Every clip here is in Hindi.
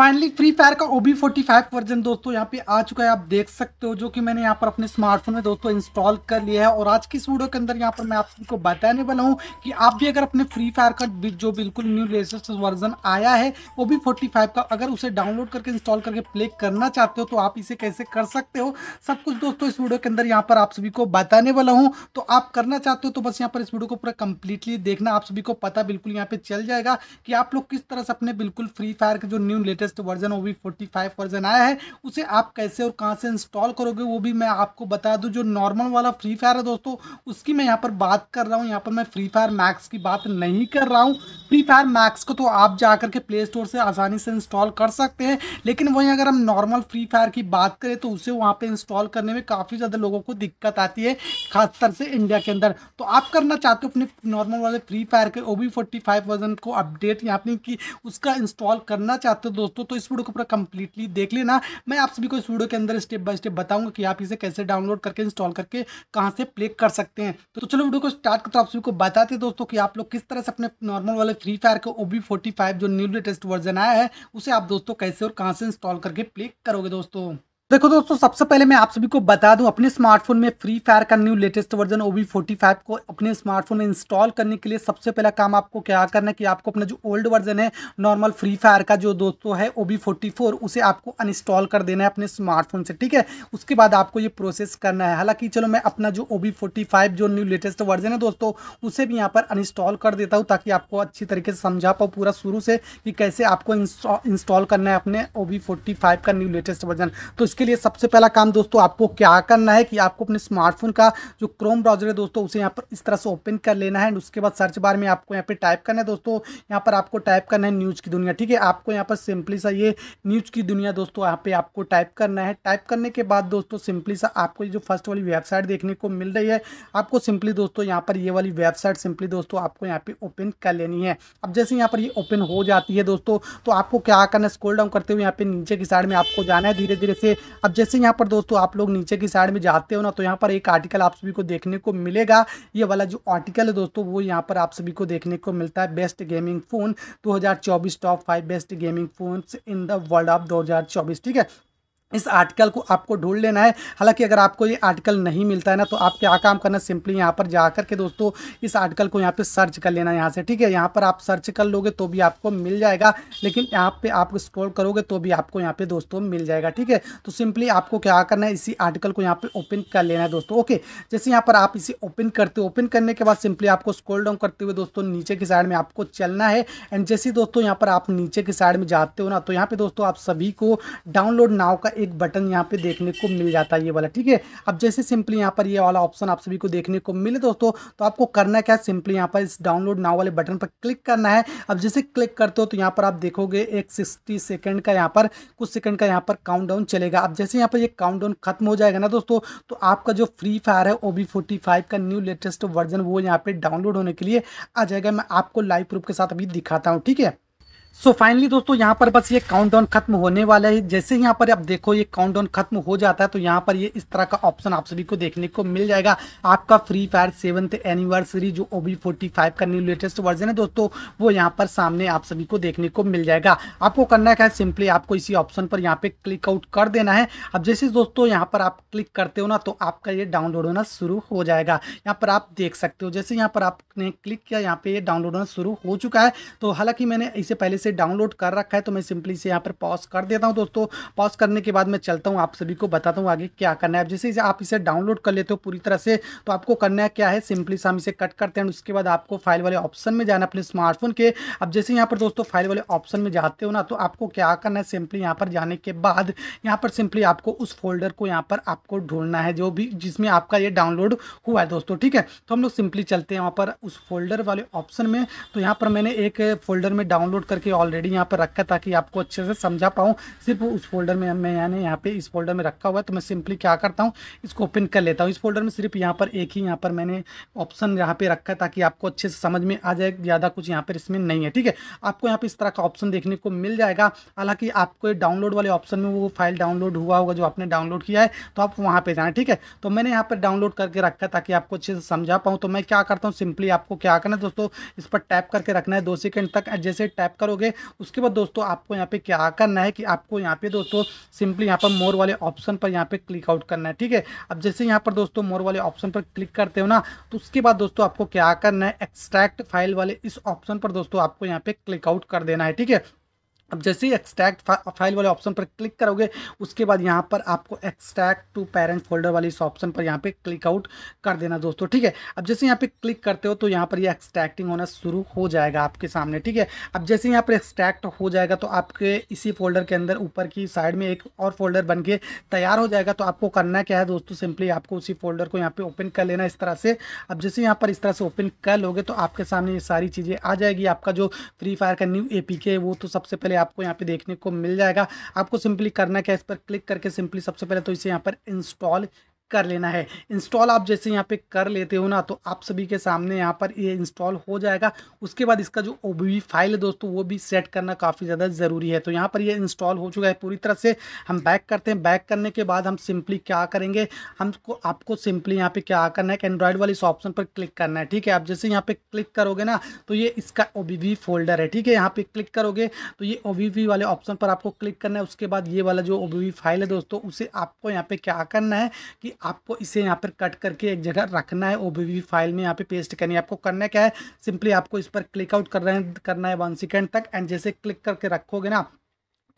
फाइनली फ्री फायर का ओबी फोर्टी फाइव वर्जन दोस्तों यहाँ पे आ चुका है आप देख सकते हो जो कि मैंने यहाँ पर अपने स्मार्टफोन में दोस्तों इंस्टॉल कर लिया है और आज की इस वीडियो के अंदर यहाँ पर मैं आप सबको बताने वाला हूँ कि आप भी अगर अपने फ्री फायर का जो बिल्कुल न्यू लेटेस्ट वर्जन आया है ओ बी फोर्टी फाइव का अगर उसे डाउनलोड करके इंस्टॉल करके प्ले करना चाहते हो तो आप इसे कैसे कर सकते हो सब कुछ दोस्तों इस वीडियो के अंदर यहाँ पर आप सभी को बताने वाला हूँ तो आप करना चाहते हो तो बस यहाँ पर इस वीडियो को पूरा कंप्लीटली देखना आप सभी को पता बिल्कुल यहाँ पे चल जाएगा कि आप लोग किस तरह से अपने बिल्कुल फ्री फायर के जो न्यू लेटेस्ट लेटेस्ट वर्जन वो भी फोर्टी फाइव वर्जन आया है उसे आप कैसे और कहाँ से इंस्टॉल करोगे वो भी मैं आपको बता दूँ जो नॉर्मल वाला फ्री फायर है दोस्तों उसकी मैं यहाँ पर बात कर रहा हूँ यहाँ पर मैं फ्री फायर मैक्स की बात नहीं कर रहा हूँ फ्री फायर मैक्स को तो आप जा के प्ले स्टोर से आसानी से इंस्टॉल कर सकते हैं लेकिन वहीं अगर हम नॉर्मल फ्री फायर की बात करें तो उसे वहाँ पर इंस्टॉल करने में काफ़ी ज़्यादा लोगों को दिक्कत आती है खासतर से इंडिया के अंदर तो आप करना चाहते हो अपने नॉर्मल वाले फ्री फायर के ओ फाइव वर्जन को अपडेट यहाँ पर उसका इंस्टॉल करना चाहते हो दोस्तों दोस्तों तो इस वीडियो को पूरा कंप्लीटली देख लेना मैं आप सभी को इस वीडियो के अंदर स्टेप बाय स्टेप बताऊंगा कि आप इसे कैसे डाउनलोड करके इंस्टॉल करके कहाँ से प्ले कर सकते हैं तो, तो चलो वीडियो को स्टार्ट करते तो आप सभी को बताते हैं दोस्तों कि आप लोग किस तरह से अपने नॉर्मल वाले फ्री फायर के ओ बी जो न्यू लेटेस्ट वर्जन आया है उसे आप दोस्तों कैसे और कहाँ से इंस्टॉल करके प्ले करोगे दोस्तों देखो दोस्तों सबसे पहले मैं आप सभी को बता दूं अपने स्मार्टफोन में फ्री फायर का new latest version OB forty five को अपने स्मार्टफोन में इंस्टॉल करने के लिए सबसे पहला काम आपको क्या करना है कि आपको अपना जो ओल्ड वर्जन है नॉर्मल फ्री फायर का जो दोस्तों है ओवी फोर्टी फोर उसे आपको अनइंस्टॉल कर देना है अपने स्मार्टफोन से ठीक है उसके बाद आपको ये प्रोसेस करना है हालांकि चलो मैं अपना जो ओवी फोर्टी फाइव जो न्यू लेटेस्ट वर्जन है दोस्तों उसे भी यहाँ पर अनइंस्टॉल कर देता हूँ ताकि आपको अच्छी तरीके से समझा पाओ पूरा शुरू से कि कैसे आपको इंस्टॉल करना है अपने ओवी फोर्टी फाइव का न्यू लेटेस्ट वर्जन तो उसके लिए सबसे पहला काम दोस्तों आपको क्या करना है कि आपको अपने स्मार्टफोन का जो क्रोम ब्राउजर है दोस्तों उसे यहाँ पर इस तरह से ओपन कर लेना है एंड उसके बाद सर्च बार में आपको यहाँ पर टाइप करना है दोस्तों यहाँ पर आपको टाइप करना है न्यूज़ की दुनिया ठीक है आपको यहाँ पर सिंपली सा ये न्यूज़ की दुनिया दोस्तों यहाँ पे आपको टाइप करना है टाइप करने के बाद दोस्तों सिंपली सा आपको जो फर्स्ट वाली वेबसाइट देखने को मिल रही है आपको सिंपली दोस्तों यहाँ पर ये वाली वेबसाइट सिंपली दोस्तों आपको यहाँ पे ओपन कर लेनी है अब जैसे यहाँ पर ये ओपन हो जाती है दोस्तों तो आपको क्या करना है स्कोल डाउन करते हुए यहाँ पे नीचे की साइड में आपको जाना है धीरे धीरे से अब जैसे यहाँ पर दोस्तों आप लोग नीचे की साइड में जाते हो ना तो यहाँ पर एक आर्टिकल आप सभी को देखने को मिलेगा ये वाला जो आर्टिकल है दोस्तों वो यहाँ पर आप सभी को देखने को मिलता है best gaming phone 2024 top five best gaming phones in the world of 2024 ठीक है इस आर्टिकल को आपको ढूंढ लेना है हालांकि अगर आपको ये आर्टिकल नहीं मिलता है ना तो आप क्या काम करना सिंपली यहाँ पर जा कर के दोस्तों इस आर्टिकल को यहाँ पे सर्च कर लेना यहाँ से ठीक है यहाँ पर आप सर्च कर लोगे तो भी आपको मिल जाएगा लेकिन यहाँ पे आप स्क्रॉल करोगे तो भी आपको यहाँ पे दोस्तों मिल जाएगा ठीक है तो सिंपली आपको क्या करना है इसी आर्टिकल को यहाँ पर ओपन कर लेना है दोस्तों ओके जैसे यहाँ पर आप इसे ओपन करते हो ओपन करने के बाद सिंपली आपको स्क्रोल डाउन करते हुए दोस्तों नीचे की साइड में आपको चलना है एंड जैसे दोस्तों यहाँ पर आप नीचे की साइड में जाते हो ना तो यहाँ पर दोस्तों आप सभी को डाउनलोड नाव का एक बटन यहाँ पे देखने को मिल जाता है ये वाला ठीक है अब जैसे सिंपली यहाँ पर ये वाला ऑप्शन आप सभी को देखने को मिले दोस्तों तो आपको करना क्या है सिंपली यहाँ पर इस डाउनलोड नाव वाले बटन पर क्लिक करना है अब जैसे क्लिक करते हो तो यहाँ पर आप देखोगे एक सिक्सटी सेकेंड का यहाँ पर कुछ सेकेंड का यहाँ पर काउंट चलेगा अब जैसे यहाँ पर ये काउंट खत्म हो जाएगा ना दोस्तों तो आपका जो फ्री फायर है ओ का न्यू लेटेस्ट वर्जन वो यहाँ पर डाउनलोड होने के लिए आ जाएगा मैं आपको लाइव प्रूफ के साथ अभी दिखाता हूँ ठीक है सो so फाइनली दोस्तों यहाँ पर बस ये काउंटडाउन खत्म होने वाला है जैसे यहाँ पर आप देखो ये काउंटडाउन खत्म हो जाता है तो यहाँ पर ये इस तरह का ऑप्शन आप सभी को देखने को मिल जाएगा आपका फ्री फायर सेवन्थ एनिवर्सरी जो ओबी फोर्टी फाइव का न्यू लेटेस्ट वर्जन है दोस्तों वो यहाँ पर सामने आप सभी को देखने को मिल जाएगा आपको करना क्या है सिंपली आपको इसी ऑप्शन पर यहाँ पे क्लिक आउट कर देना है अब जैसे दोस्तों यहाँ पर आप क्लिक करते हो ना तो आपका ये डाउनलोड होना शुरू हो जाएगा यहाँ पर आप देख सकते हो जैसे यहाँ पर आपने क्लिक किया यहाँ पे ये डाउनलोड होना शुरू हो चुका है तो हालांकि मैंने इसे पहले से डाउनलोड कर रखा है तो मैं सिंपली से यहाँ पर पॉज कर देता हूँ दोस्तों पॉज करने के बाद मैं चलता हूँ आप सभी को बताता हूँ आगे क्या करना है जैसे आप इसे डाउनलोड कर लेते हो पूरी तरह से तो आपको करना क्या है सिंपली से हम इसे कट करते हैं उसके बाद आपको फाइल वाले ऑप्शन में जाना अपने स्मार्टफोन के अब जैसे यहाँ पर दोस्तों फाइल वाले ऑप्शन में जाते हो ना तो आपको क्या करना है सिंपली यहाँ पर जाने के बाद यहाँ पर सिंपली आपको उस फोल्डर को यहाँ पर आपको ढूंढना है जो भी जिसमें आपका ये डाउनलोड हुआ है दोस्तों ठीक है तो हम लोग सिंपली चलते हैं वहाँ पर उस फोल्डर वाले ऑप्शन में तो यहाँ पर मैंने एक फोल्डर में डाउनलोड करके के ऑलरेडी यहाँ पर रखा ताकि आपको अच्छे से समझा पाऊँ सिर्फ उस फोल्डर में मैं यानी यहाँ पे इस फोल्डर में रखा हुआ है तो मैं सिंपली क्या करता हूँ इसको ओपन कर लेता हूँ इस फोल्डर में सिर्फ यहाँ पर एक ही यहाँ पर मैंने ऑप्शन यहाँ पे रखा ताकि आपको अच्छे से समझ में आ जाए ज़्यादा कुछ यहाँ पर इसमें नहीं है ठीक है आपको यहाँ पर इस तरह का ऑप्शन देखने को मिल जाएगा हालांकि आपको डाउनलोड वाले ऑप्शन में वो फाइल डाउनलोड हुआ होगा जो आपने डाउनलोड किया है तो आप वहाँ पर जाना ठीक है तो मैंने यहाँ पर डाउनलोड करके रखा ताकि आपको अच्छे से समझा पाऊँ तो मैं क्या करता हूँ सिंपली आपको क्या करना है दोस्तों इस पर टैप करके रखना है दो सेकेंड तक जैसे टैप करोगे करोगे उसके बाद दोस्तों आपको यहाँ पे क्या करना है कि आपको यहाँ पे दोस्तों सिंपली यहाँ पर मोर वाले ऑप्शन पर यहाँ पे क्लिक आउट करना है ठीक है अब जैसे यहाँ पर दोस्तों मोर वाले ऑप्शन पर क्लिक करते हो ना तो उसके बाद दोस्तों आपको क्या करना है एक्सट्रैक्ट फाइल वाले इस ऑप्शन पर दोस्तों आपको यहाँ पे क्लिकआउट कर देना है ठीक है अब जैसे ही एक्सट्रैक्ट फा, फाइल वाले ऑप्शन पर क्लिक करोगे उसके बाद यहाँ पर आपको एक्सट्रैक्ट टू पेरेंट फोल्डर वाले इस ऑप्शन पर यहाँ पे क्लिक आउट कर देना दोस्तों ठीक है अब जैसे यहाँ पे क्लिक करते हो तो यहाँ पर ये यह एक्सट्रैक्टिंग होना शुरू हो जाएगा आपके सामने ठीक है अब जैसे यहाँ पर एक्सट्रैक्ट हो जाएगा तो आपके इसी फोल्डर के अंदर ऊपर की साइड में एक और फोल्डर बन के तैयार हो जाएगा तो आपको करना क्या है दोस्तों सिंपली आपको उसी फोल्डर को यहाँ पर ओपन कर लेना इस तरह से अब जैसे यहाँ पर इस तरह से ओपन कर लोगे तो आपके सामने ये सारी चीज़ें आ जाएगी आपका जो फ्री फायर का न्यू ए वो तो सबसे पहले आपको यहाँ पे देखने को मिल जाएगा आपको सिंपली करना क्या इस पर क्लिक करके सिंपली सबसे पहले तो इसे यहाँ पर इंस्टॉल कर लेना है इंस्टॉल आप जैसे यहाँ पे कर लेते हो ना तो आप सभी के सामने यहाँ पर ये इंस्टॉल हो जाएगा उसके बाद इसका जो ओ फाइल है दोस्तों वो भी सेट करना काफ़ी ज़्यादा ज़रूरी है तो यहाँ पर ये इंस्टॉल हो चुका है पूरी तरह से हम बैक करते हैं बैक करने के बाद हम सिंपली क्या करेंगे हमको आपको सिंपली यहाँ पर क्या करना है कि एंड्रॉयड वाले इस ऑप्शन पर क्लिक करना है ठीक है आप जैसे यहाँ पर क्लिक करोगे ना तो ये इसका ओ फोल्डर है ठीक है यहाँ पर क्लिक करोगे तो ये ओ वाले ऑप्शन पर आपको क्लिक करना है उसके बाद ये वाला जो ओ फाइल है दोस्तों उसे आपको यहाँ पर क्या करना है कि आपको इसे यहाँ पर कट करके एक जगह रखना है ओ फाइल में यहाँ पे पेस्ट करनी है आपको करना क्या है सिंपली आपको इस पर क्लिक आउट करना है करना है वन सेकेंड तक एंड जैसे क्लिक करके रखोगे ना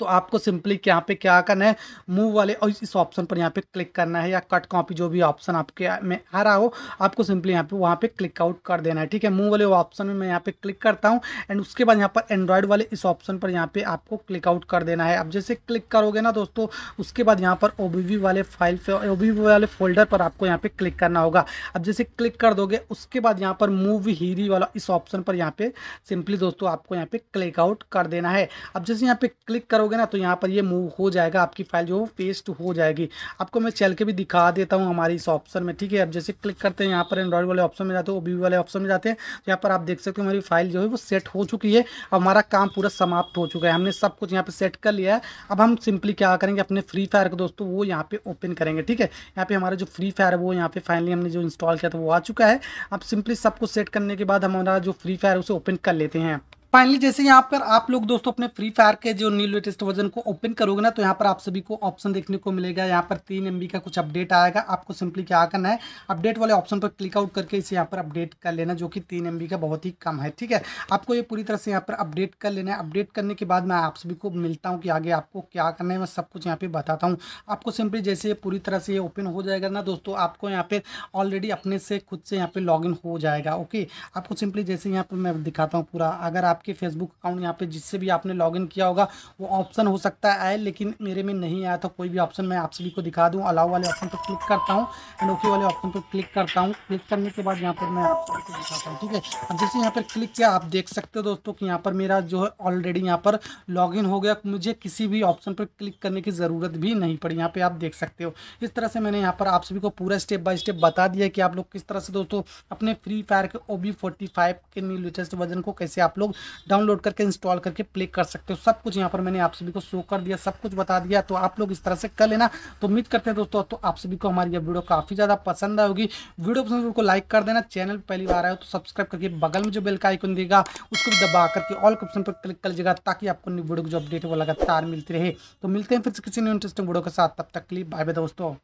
तो आपको सिंपली यहाँ पे क्या करना है मूव वाले और इस ऑप्शन पर यहाँ पे क्लिक करना है या कट कॉपी जो भी ऑप्शन आपके में आ रहा हो आपको सिंपली यहाँ पे वहाँ पे क्लिक आउट कर देना है ठीक है मूव वाले ऑप्शन में मैं यहाँ पे क्लिक करता हूँ एंड उसके बाद यहाँ पर एंड्रॉयड वाले इस ऑप्शन पर यहाँ पे आपको क्लिक आउट कर देना है अब जैसे क्लिक करोगे ना दोस्तों उसके बाद यहाँ पर ओ वाले फाइल ओ वाले फोल्डर पर आपको यहाँ पे क्लिक करना होगा अब जैसे क्लिक कर दोगे उसके बाद यहाँ पर मूव हीरी वाला इस ऑप्शन पर यहाँ पे सिंपली दोस्तों आपको यहाँ पे क्लिक आउट कर देना है अब जैसे यहाँ पे क्लिक करोगे करोगे ना तो यहाँ पर ये मूव हो जाएगा आपकी फाइल जो पेस्ट हो जाएगी आपको मैं चल के भी दिखा देता हूँ हमारी इस ऑप्शन में ठीक है अब जैसे क्लिक करते हैं यहाँ पर एंड्रॉइड वाले ऑप्शन में जाते हैं ओबीवी वाले ऑप्शन में जाते हैं तो यहाँ पर आप देख सकते हो हमारी फाइल जो है वो सेट हो चुकी है अब हमारा काम पूरा समाप्त हो चुका है हमने सब कुछ यहाँ पर सेट कर लिया है अब हम सिंपली क्या करेंगे अपने फ्री फायर को दोस्तों वो यहाँ पर ओपन करेंगे ठीक है यहाँ पर हमारा जो फ्री फायर है वो यहाँ पर फाइनली हमने जो इंस्टॉल किया था वो आ चुका है अब सिंपली सब कुछ सेट करने के बाद हमारा जो फ्री फायर उसे ओपन कर लेते हैं फाइनली जैसे यहाँ पर आप लोग दोस्तों अपने फ्री फायर के जो न्यू लेटेस्ट वर्जन को ओपन करोगे ना तो यहाँ पर आप सभी को ऑप्शन देखने को मिलेगा यहाँ पर तीन एम का कुछ अपडेट आएगा आपको सिंपली क्या करना है अपडेट वाले ऑप्शन पर क्लिक आउट करके इसे यहाँ पर अपडेट कर लेना जो कि तीन एम का बहुत ही कम है ठीक है आपको ये पूरी तरह से यहाँ पर अपडेट कर लेना है अपडेट करने के बाद मैं आप सभी को मिलता हूँ कि आगे आपको क्या करना है मैं सब कुछ यहाँ पर बताता हूँ आपको सिंपली जैसे ये पूरी तरह से ये ओपन हो जाएगा ना दोस्तों आपको यहाँ पर ऑलरेडी अपने से खुद से यहाँ पर लॉग हो जाएगा ओके आपको सिंपली जैसे यहाँ पर मैं दिखाता हूँ पूरा अगर आप आपके फेसबुक अकाउंट यहाँ पे जिससे भी आपने लॉगिन किया होगा वो ऑप्शन हो सकता है लेकिन मेरे में नहीं आया था कोई भी ऑप्शन मैं आप सभी को दिखा दूँ अलाउ वाले ऑप्शन पर क्लिक करता हूँ एंड ओके वाले ऑप्शन पर क्लिक करता हूँ क्लिक करने के बाद यहाँ पर मैं आप सभी को दिखाता हूँ ठीक है अब जैसे यहाँ पर क्लिक किया आप देख सकते हो दोस्तों कि यहाँ पर मेरा जो है ऑलरेडी यहाँ पर लॉग हो गया मुझे किसी भी ऑप्शन पर क्लिक करने की ज़रूरत भी नहीं पड़ी यहाँ पर आप देख सकते हो इस तरह से मैंने यहाँ पर आप सभी को पूरा स्टेप बाय स्टेप बता दिया कि आप लोग किस तरह से दोस्तों अपने फ्री फायर के ओ बी के न्यू लेटेस्ट वर्जन को कैसे आप लोग डाउनलोड करके इंस्टॉल करके प्ले कर सकते हो सब कुछ यहाँ पर मैंने आप सभी को शो कर दिया सब कुछ बता दिया तो आप लोग इस तरह से कर लेना तो उम्मीद करते हैं दोस्तों तो आप सभी को हमारी यह वीडियो काफ़ी ज़्यादा पसंद आएगी वीडियो पसंद को तो लाइक कर देना चैनल पहली बार आए तो सब्सक्राइब करके बगल में जो बेल का आइकन देगा उसको भी दबा करके ऑल ऑप्शन पर क्लिक कर लीजिएगा ताकि आपको न्यू वीडियो की जो अपडेट है वो लगातार मिलती रहे तो मिलते हैं फिर किसी न्यू इंटरेस्टिंग वीडियो के साथ तब तक के लिए बाय बाय दोस्तों